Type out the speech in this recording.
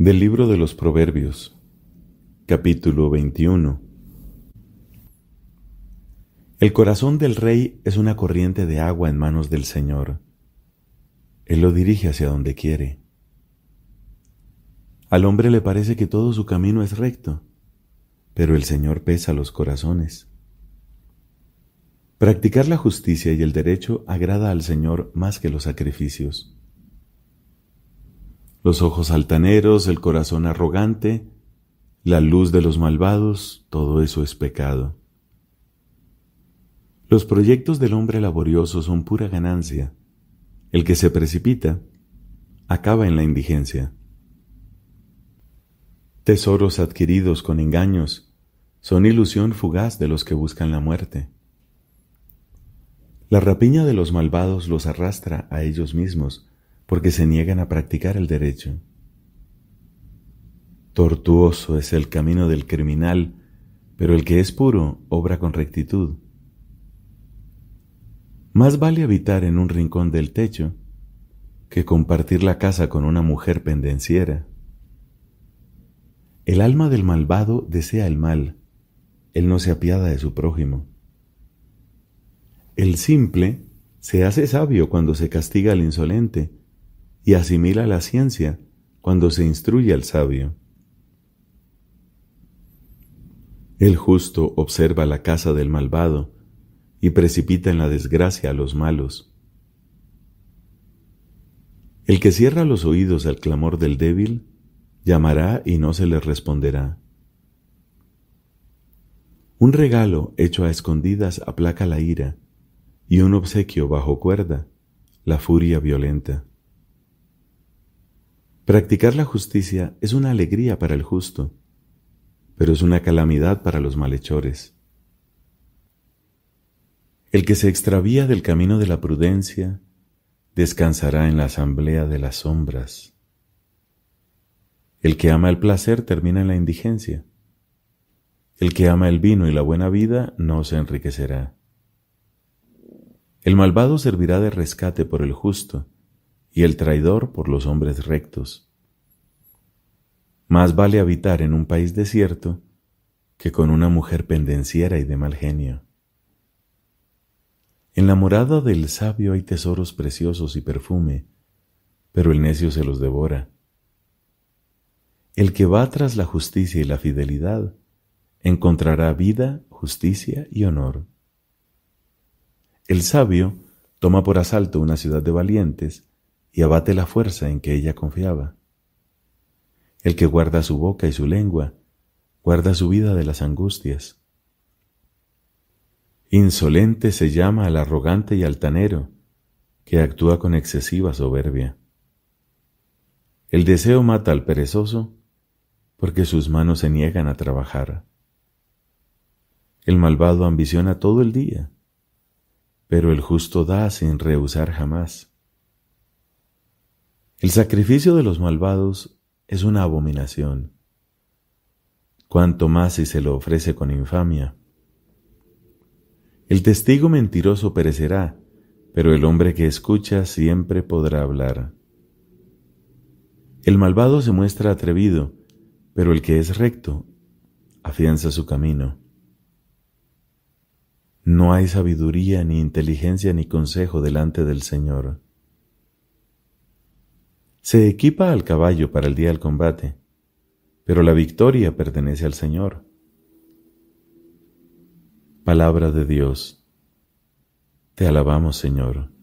Del libro de los Proverbios, capítulo 21. El corazón del rey es una corriente de agua en manos del Señor. Él lo dirige hacia donde quiere. Al hombre le parece que todo su camino es recto, pero el Señor pesa los corazones. Practicar la justicia y el derecho agrada al Señor más que los sacrificios los ojos altaneros, el corazón arrogante, la luz de los malvados, todo eso es pecado. Los proyectos del hombre laborioso son pura ganancia. El que se precipita acaba en la indigencia. Tesoros adquiridos con engaños son ilusión fugaz de los que buscan la muerte. La rapiña de los malvados los arrastra a ellos mismos, porque se niegan a practicar el derecho. Tortuoso es el camino del criminal, pero el que es puro obra con rectitud. Más vale habitar en un rincón del techo que compartir la casa con una mujer pendenciera. El alma del malvado desea el mal, él no se apiada de su prójimo. El simple se hace sabio cuando se castiga al insolente, y asimila la ciencia cuando se instruye al sabio. El justo observa la casa del malvado y precipita en la desgracia a los malos. El que cierra los oídos al clamor del débil, llamará y no se le responderá. Un regalo hecho a escondidas aplaca la ira, y un obsequio bajo cuerda, la furia violenta. Practicar la justicia es una alegría para el justo, pero es una calamidad para los malhechores. El que se extravía del camino de la prudencia descansará en la asamblea de las sombras. El que ama el placer termina en la indigencia. El que ama el vino y la buena vida no se enriquecerá. El malvado servirá de rescate por el justo, y el traidor por los hombres rectos. Más vale habitar en un país desierto que con una mujer pendenciera y de mal genio. En la morada del sabio hay tesoros preciosos y perfume, pero el necio se los devora. El que va tras la justicia y la fidelidad encontrará vida, justicia y honor. El sabio toma por asalto una ciudad de valientes, y abate la fuerza en que ella confiaba. El que guarda su boca y su lengua, guarda su vida de las angustias. Insolente se llama al arrogante y altanero, que actúa con excesiva soberbia. El deseo mata al perezoso, porque sus manos se niegan a trabajar. El malvado ambiciona todo el día, pero el justo da sin rehusar jamás. El sacrificio de los malvados es una abominación, cuanto más si se lo ofrece con infamia. El testigo mentiroso perecerá, pero el hombre que escucha siempre podrá hablar. El malvado se muestra atrevido, pero el que es recto afianza su camino. No hay sabiduría, ni inteligencia, ni consejo delante del Señor. Se equipa al caballo para el día del combate, pero la victoria pertenece al Señor. Palabra de Dios. Te alabamos, Señor.